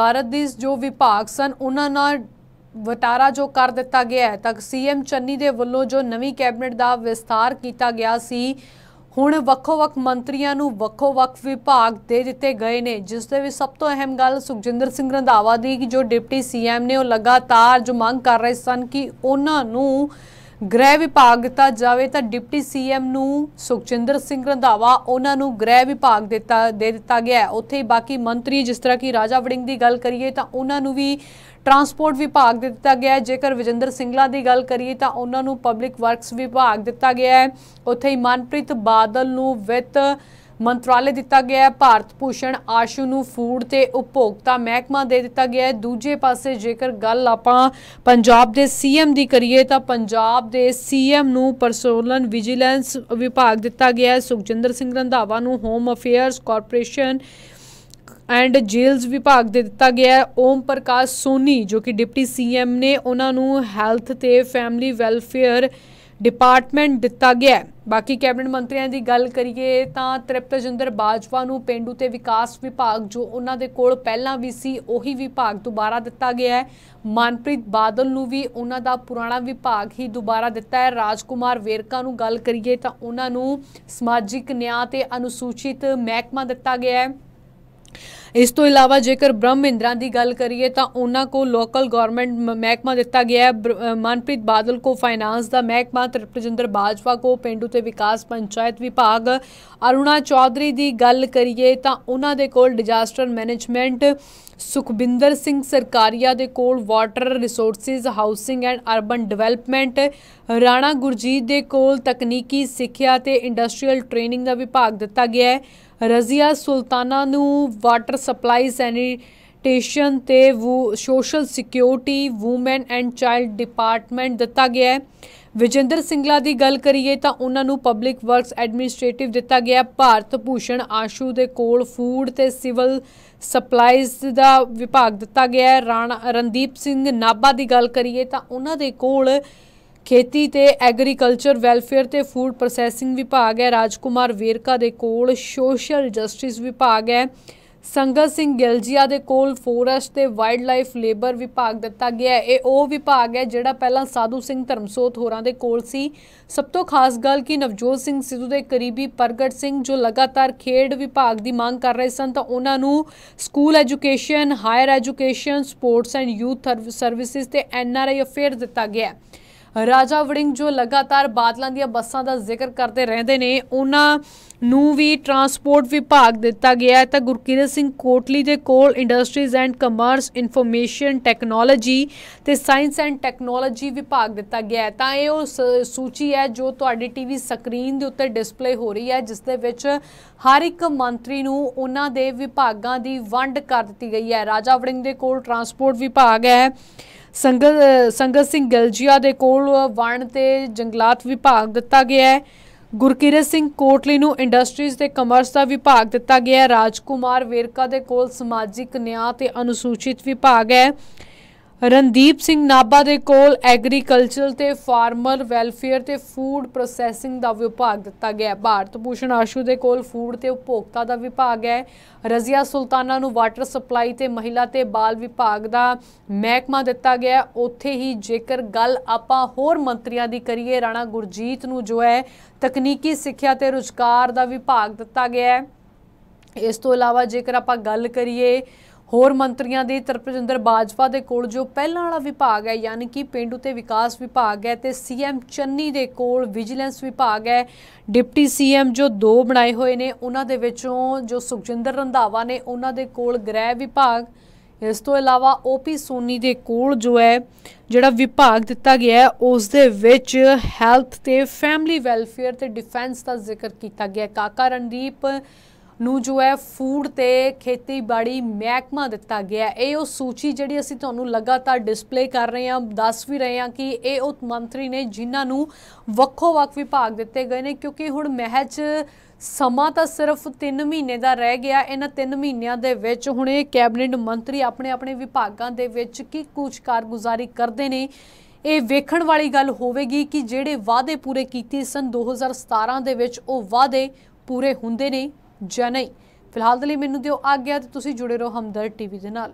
ਭਾਰਤ ਦੇ ਜੋ ਵਿਭਾਗ ਸਨ ਉਹਨਾਂ ਨਾਲ ਵਟਾਰਾ ਜੋ ਕਰ ਦਿੱਤਾ ਗਿਆ ਹੈ ਤੱਕ ਸੀਐਮ ਚੰਨੀ ਦੇ ਵੱਲੋਂ ਜੋ ਨਵੀਂ ਕੈਬਨਿਟ ਦਾ ਵਿਸਤਾਰ ਕੀਤਾ ਗਿਆ ਸੀ ਹੁਣ ਵੱਖੋ-ਵੱਖ ਮੰਤਰੀਆਂ ਨੂੰ ਵੱਖੋ-ਵੱਖ ਵਿਭਾਗ ਦੇ ਦਿੱਤੇ ਗਏ ਨੇ ਜਿਸ ਦੇ ਵਿੱਚ ਸਭ ਤੋਂ ਅਹਿਮ ਗੱਲ ਸੁਖਜਿੰਦਰ ਸਿੰਘ ਰੰਧਾਵਾ ਦੀ ਕਿ ਜੋ ਡਿਪਟੀ ਸੀਐਮ ਨੇ ਉਹ ਲਗਾਤਾਰ ਜੋ ਮੰਗ ਕਰ ਰਹੇ ਸਨ ਕਿ ਉਹਨਾਂ ਨੂੰ ਗ੍ਰਹਿ ਵਿਭਾਗ ਦਿੱਤਾ ਜਾਵੇ ਤਾਂ ਡਿਪਟੀ ਸੀਐਮ ਨੂੰ ਸੁਖਚਿੰਦਰ ਸਿੰਘ ਰੰਧਾਵਾ ਉਹਨਾਂ ਨੂੰ ਗ੍ਰਹਿ ਵਿਭਾਗ ਦਿੱਤਾ ਦੇ ਦਿੱਤਾ ਗਿਆ ਉੱਥੇ ਬਾਕੀ ਮੰਤਰੀ ਜਿਸ ਤਰ੍ਹਾਂ ਕਿ ਰਾਜਾ ਵੜਿੰਗ ਦੀ ਗੱਲ ਕਰੀਏ ਤਾਂ ਉਹਨਾਂ ਨੂੰ ਵੀ ਟਰਾਂਸਪੋਰਟ ਵਿਭਾਗ ਦੇ ਦਿੱਤਾ ਗਿਆ ਹੈ ਜੇਕਰ ਵਿਜੇਂਦਰ ਸਿੰਘਲਾ ਦੀ ਗੱਲ ਕਰੀਏ ਤਾਂ ਉਹਨਾਂ ਨੂੰ ਪਬਲਿਕ ਵਰਕਸ ਵਿਭਾਗ ਦਿੱਤਾ ਗਿਆ ਹੈ ਉੱਥੇ ਹੀ ਮਨਪ੍ਰੀਤ ਬਾਦਲ ਨੂੰ ਵਿੱਤ ਮੰਤਰਾਲੇ ਦਿੱਤਾ ਗਿਆ ਹੈ ਭਾਰਤ ਪੋਸ਼ਣ ਆਸ਼ੂ ਨੂੰ ਫੂਡ ਤੇ ਉਪਭੋਗਤਾ ਮਹਿਕਮਾ ਦੇ ਦਿੱਤਾ ਗਿਆ ਹੈ ਦੂਜੇ ਪਾਸੇ ਜੇਕਰ ਗੱਲ ਆਪਾਂ ਪੰਜਾਬ ਦੇ ਸੀਐਮ ਦੀ ਕਰੀਏ ਤਾਂ ਪੰਜਾਬ ਦੇ ਸੀਐਮ ਨੂੰ ਪਰਸੋਨਲ ਵਿਜੀਲੈਂਸ ਵਿਭਾਗ ਦਿੱਤਾ ਗਿਆ ਹੈ ਸੁਖਜਿੰਦਰ ਸਿੰਘ ਰੰਧਾਵਾ ਨੂੰ home affairs corporation and jails ਵਿਭਾਗ ਦੇ ਦਿੱਤਾ ਗਿਆ ਹੈ ਓਮ ਪ੍ਰਕਾਸ਼ ਸੋਨੀ ਜੋ ਕਿ ਡਿਪਟੀ ਸੀਐਮ ਨੇ ਉਹਨਾਂ ਨੂੰ ਹੈਲਥ ਤੇ ਫੈਮਿਲੀ ਵੈਲਫੇਅਰ ਡਿਪਾਰਟਮੈਂਟ ਦਿੱਤਾ ਗਿਆ ਹੈ ਬਾਕੀ ਕੈਬਨਿਟ ਮੰਤਰੀਆਂ ਦੀ ਗੱਲ ਕਰੀਏ ਤਾਂ ਤ੍ਰਿਪਤ ਜਿੰਦਰ ਬਾਜਵਾ ਨੂੰ ਪਿੰਡੂ ਤੇ ਵਿਕਾਸ ਵਿਭਾਗ ਜੋ ਉਹਨਾਂ ਦੇ ਕੋਲ ਪਹਿਲਾਂ ਵੀ ਸੀ ਉਹੀ ਵਿਭਾਗ ਦੁਬਾਰਾ ਦਿੱਤਾ ਗਿਆ ਹੈ ਮਨਪ੍ਰੀਤ ਬਾਦਲ ਨੂੰ ਵੀ ਉਹਨਾਂ ਦਾ ਪੁਰਾਣਾ ਵਿਭਾਗ ਹੀ ਦੁਬਾਰਾ ਦਿੱਤਾ ਹੈ ਰਾਜਕੁਮਾਰ ਵੇਰਕਾ ਨੂੰ ਗੱਲ ਕਰੀਏ ਤਾਂ ਉਹਨਾਂ ਨੂੰ ਸਮਾਜਿਕ ਨਿਆਂ ਤੇ ਅਨੁਸੂਚਿਤ ਮਹਿਕਮਾ ਦਿੱਤਾ ਗਿਆ ਹੈ ਇਸ ਤੋਂ ਇਲਾਵਾ ਜੇਕਰ ਬ੍ਰਹਮਿੰਦਰਾ ਦੀ ਗੱਲ ਕਰੀਏ ਤਾਂ ਉਹਨਾਂ ਕੋ ਲੋਕਲ ਗਵਰਨਮੈਂਟ ਮਹਿਕਮਾ ਦਿੱਤਾ ਗਿਆ ਹੈ ਮਨਪ੍ਰੀਤ ਬਾਦਲ ਕੋ ਫਾਈਨਾਂਸ ਦਾ ਮਹਿਕਮਾ ਤ੍ਰਿਪਜਿੰਦਰ ਬਾਜਵਾ ਕੋ ਪਿੰਡੂ ਤੇ ਵਿਕਾਸ ਪੰਚਾਇਤ ਵਿਭਾਗ ਅਰੁਣਾ ਚੌਧਰੀ ਦੀ ਗੱਲ ਕਰੀਏ ਤਾਂ ਉਹਨਾਂ ਦੇ ਕੋਲ ਡਿਜ਼ਾਸਟਰ ਮੈਨੇਜਮੈਂਟ ਸੁਖਬਿੰਦਰ ਸਿੰਘ ਸਰਕਾਰੀਆ ਦੇ ਕੋਲ water resources housing and urban development Rana Gurjeet ਦੇ ਕੋਲ ਤਕਨੀਕੀ ਸਿੱਖਿਆ ਤੇ ਇੰਡਸਟਰੀਅਲ ਟ੍ਰੇਨਿੰਗ ਦਾ ਵਿਭਾਗ ਦਿੱਤਾ ਗਿਆ ਹੈ ਰਜ਼ੀਆ ਸੁਲਤਾਨਾ ਨੂੰ ਵਾਟਰ ਸਪਲਾਈ ਸੈਨੀਟੇਸ਼ਨ ਤੇ social security women and child department ਦਿੱਤਾ ਗਿਆ ਹੈ ਵਿਜੇਂਦਰ ਸਿੰਘਲਾ ਦੀ ਗੱਲ ਕਰੀਏ ਤਾਂ ਉਹਨਾਂ ਨੂੰ ਪਬਲਿਕ ਵਰਕਸ ਐਡਮਿਨਿਸਟ੍ਰੇਟਿਵ ਦਿੱਤਾ ਗਿਆ ਭਾਰਤ ਭੂਸ਼ਣ ਆਸ਼ੂ ਦੇ ਕੋਲ ਫੂਡ ਤੇ ਸਿਵਲ ਸਪਲਾਈਜ਼ ਦਾ ਵਿਭਾਗ ਦਿੱਤਾ ਗਿਆ ਹੈ ਰਣਦੀਪ ਸਿੰਘ ਨਾਬਾ ਦੀ ਗੱਲ ਕਰੀਏ ਤਾਂ ਉਹਨਾਂ ਦੇ ਕੋਲ ਖੇਤੀ ਤੇ ਐਗਰੀਕਲਚਰ ਵੈਲਫੇਅਰ ਤੇ ਫੂਡ ਪ੍ਰੋਸੈਸਿੰਗ ਵਿਭਾਗ ਹੈ ਰਾਜਕੁਮਾਰ ਵੇਰਕਾ ਦੇ ਕੋਲ ਸੋਸ਼ਲ ਜਸਟਿਸ ਵਿਭਾਗ ਹੈ ਸੰਗਤ ਸਿੰਘ ਗਿਲਜੀਆ ਦੇ ਕੋਲ ਫੋਰੈਸਟ ਤੇ ਵਾਈਲਡ ਲਾਈਫ ਲੇਬਰ ਵਿਭਾਗ ਦਿੱਤਾ ਗਿਆ ਹੈ ਇਹ ਉਹ ਵਿਭਾਗ ਹੈ ਜਿਹੜਾ ਪਹਿਲਾਂ ਸਾਧੂ ਸਿੰਘ ਧਰਮਸੋਤ ਹੋਰਾਂ ਦੇ ਕੋਲ ਸੀ ਸਭ ਤੋਂ ਖਾਸ ਗੱਲ ਕਿ ਨਵਜੋਤ ਸਿੰਘ ਸਿੱਧੂ ਦੇ ਕਰੀਬੀ ਪ੍ਰਗਟ ਸਿੰਘ ਜੋ ਲਗਾਤਾਰ ਖੇਡ ਵਿਭਾਗ ਦੀ ਮੰਗ ਕਰ ਰਹੇ ਸਨ ਤਾਂ ਉਹਨਾਂ ਨੂੰ school education higher education sports and youth services ਤੇ ਐਨਆਰਆਈ ਅਫੇਅਰ ਦਿੱਤਾ ਗਿਆ ਹੈ ਰਾਜਾ ਵੜਿੰਗ ਜੋ ਲਗਾਤਾਰ ਬਾਦਲਾਂ ਦੀਆਂ ਬੱਸਾਂ ਦਾ ਜ਼ਿਕਰ ਕਰਦੇ ਰਹਿੰਦੇ ਨੇ ਉਹਨਾਂ ਨੂੰ ਵੀ ਟਰਾਂਸਪੋਰਟ ਵਿਭਾਗ ਦਿੱਤਾ ਗਿਆ ਹੈ ਤਾਂ ਗੁਰਕੀਰਤ ਸਿੰਘ ਕੋਟਲੀ ਦੇ ਕੋਲ industries and commerce information technology ਤੇ ਸਾਇੰਸ ਐਂਡ ਟੈਕਨੋਲੋਜੀ ਵਿਭਾਗ ਦਿੱਤਾ ਗਿਆ ਹੈ ਤਾਂ ਇਹ ਉਹ ਸੂਚੀ ਹੈ ਜੋ ਤੁਹਾਡੀ ਟੀਵੀ ਸਕਰੀਨ ਦੇ ਉੱਤੇ ਡਿਸਪਲੇ ਹੋ ਰਹੀ ਹੈ ਜਿਸ ਦੇ ਵਿੱਚ ਹਰ ਇੱਕ ਮੰਤਰੀ ਨੂੰ ਉਹਨਾਂ ਦੇ ਵਿਭਾਗਾਂ ਦੀ ਵੰਡ ਕਰ ਦਿੱਤੀ ਗਈ ਹੈ ਰਾਜਾ ਵੜਿੰਗ ਦੇ ਕੋਲ ਟਰਾਂਸਪੋਰਟ ਵਿਭਾਗ ਹੈ ਸੰਗਤ ਸੰਗਤ ਸਿੰਘ ਗਲਜੀਆ ਦੇ ਕੋਲ ਵਣ ਤੇ ਜੰਗਲਾਤ ਵਿਭਾਗ ਦਿੱਤਾ ਗਿਆ ਹੈ ਗੁਰਕਿਰਤ ਸਿੰਘ ਕੋਟਲੀ ਨੂੰ ਇੰਡਸਟਰੀਜ਼ ਤੇ ਕਮਰਸ ਦਾ ਵਿਭਾਗ ਦਿੱਤਾ ਗਿਆ ਹੈ ਰਾਜਕੁਮਾਰ ਵੇਰਕਾ ਦੇ ਕੋਲ ਸਮਾਜਿਕ ਨਿਆਂ ਤੇ ਅਨੁਸੂਚਿਤ ਵਿਭਾਗ ਹੈ ਰਣਦੀਪ ਸਿੰਘ ਨਾਬਾ ਦੇ ਕੋਲ ਐਗਰੀਕਲਚਰ ਤੇ ਫਾਰਮਰ ਵੈਲਫੇਅਰ ਤੇ ਫੂਡ ਪ੍ਰੋਸੈਸਿੰਗ ਦਾ ਵਿਭਾਗ ਦਿੱਤਾ ਗਿਆ ਹੈ ਭਾਰਤ ਭੂਸ਼ਣ ਆਸ਼ੂ ਦੇ ਕੋਲ ਫੂਡ ਤੇ ਉਪਭੋਗਤਾ ਦਾ ਵਿਭਾਗ ਹੈ ਰਜ਼ੀਆ ਸੁਲਤਾਨਾ ਨੂੰ ਵਾਟਰ ਸਪਲਾਈ ਤੇ ਮਹਿਲਾ ਤੇ ਬਾਲ ਵਿਭਾਗ ਦਾ ਮਹਿਕਮਾ ਦਿੱਤਾ ਗਿਆ ਉੱਥੇ ਹੀ ਜੇਕਰ ਗੱਲ ਆਪਾਂ ਹੋਰ ਮੰਤਰੀਆਂ ਦੀ ਕਰੀਏ ਰਾਣਾ ਗੁਰਜੀਤ ਨੂੰ ਜੋ ਹੈ ਤਕਨੀਕੀ ਸਿੱਖਿਆ ਤੇ ਰੁਜ਼ਗਾਰ ਦਾ ਵਿਭਾਗ ਦਿੱਤਾ ਗਿਆ ਹੈ ਇਸ ਤੋਂ ਇਲਾਵਾ ਜੇਕਰ ਆਪਾਂ ਗੱਲ ਕਰੀਏ ਹੋਰ ਮੰਤਰੀਆਂ ਦੀ ਤਰਪਜਿੰਦਰ ਬਾਜਵਾ ਦੇ ਕੋਲ ਜੋ ਪਹਿਲਾਂ ਵਾਲਾ ਵਿਭਾਗ ਹੈ ਯਾਨੀ ਕਿ ਪਿੰਡੂ ਤੇ ਵਿਕਾਸ ਵਿਭਾਗ ਹੈ ਤੇ ਸੀਐਮ ਚੰਨੀ ਦੇ ਕੋਲ ਵਿਜੀਲੈਂਸ ਵਿਭਾਗ ਹੈ ਡਿਪਟੀ ਸੀਐਮ ਜੋ ਦੋ ਬਣਾਏ ਹੋਏ ਨੇ ਉਹਨਾਂ ਦੇ ਵਿੱਚੋਂ ਜੋ ਸੁਖਜਿੰਦਰ ਰੰਧਾਵਾ ਨੇ ਉਹਨਾਂ ਦੇ ਕੋਲ ਗ੍ਰਹਿ ਵਿਭਾਗ ਇਸ ਤੋਂ ਇਲਾਵਾ ਓਪੀ ਸੋਨੀ ਦੇ ਕੋਲ ਜੋ ਹੈ ਜਿਹੜਾ ਵਿਭਾਗ ਦਿੱਤਾ ਗਿਆ ਹੈ ਉਸ ਦੇ ਵਿੱਚ ਹੈਲਥ ਤੇ ਫੈਮਿਲੀ ਵੈਲਫੇਅਰ ਤੇ ਡਿਫੈਂਸ ਦਾ ਜ਼ਿਕਰ ਕੀਤਾ ਗਿਆ ਕਾਕਾ ਰਣਦੀਪ ਨੂੰ ਜੋ ਹੈ ਫੂਡ ਤੇ ਖੇਤੀਬਾੜੀ ਮਹਿਕਮਾ ਦਿੱਤਾ ਗਿਆ ਇਹ ਉਹ ਸੂਚੀ ਜਿਹੜੀ ਅਸੀਂ ਤੁਹਾਨੂੰ ਲਗਾਤਾਰ ਡਿਸਪਲੇ ਕਰ ਰਹੇ ਹਾਂ ਦੱਸ ਵੀ ਰਹੇ ਹਾਂ ਕਿ ਇਹ ਉਹ ਮੰਤਰੀ ਨੇ ਜਿਨ੍ਹਾਂ ਨੂੰ ਵੱਖੋ-ਵੱਖ ਵਿਭਾਗ ਦਿੱਤੇ ਗਏ ਨੇ ਕਿਉਂਕਿ ਹੁਣ ਮਹਿਜ ਸਮਾਂ ਤਾਂ ਸਿਰਫ 3 ਮਹੀਨੇ ਦਾ ਰਹਿ ਗਿਆ ਇਹਨਾਂ 3 ਮਹੀਨਿਆਂ ਦੇ ਵਿੱਚ ਹੁਣ ਇਹ ਕੈਬਨਿਟ ਮੰਤਰੀ ਆਪਣੇ ਆਪਣੇ ਵਿਭਾਗਾਂ ਦੇ ਵਿੱਚ ਕੀ ਕੁਝ ਕਾਰਗੁਜ਼ਾਰੀ ਕਰਦੇ ਨੇ ਇਹ ਵੇਖਣ ਵਾਲੀ ਗੱਲ ਹੋਵੇਗੀ ਕਿ ਜਿਹੜੇ ਵਾਅਦੇ ਪੂਰੇ ਕੀਤੇ ਸਨ 2017 ਦੇ ਵਿੱਚ ਉਹ ਵਾਅਦੇ ਪੂਰੇ ਹੁੰਦੇ ਨੇ ਜਾਂ ਨਹੀਂ ਫਿਲਹਾਲ ਦੇ ਲਈ ਮੈਨੂੰ ਦਿਓ ਆਗਿਆ ਤੇ ਤੁਸੀਂ ਜੁੜੇ ਰਹੋ ਹਮਦਰ ਟੀਵੀ ਦੇ ਨਾਲ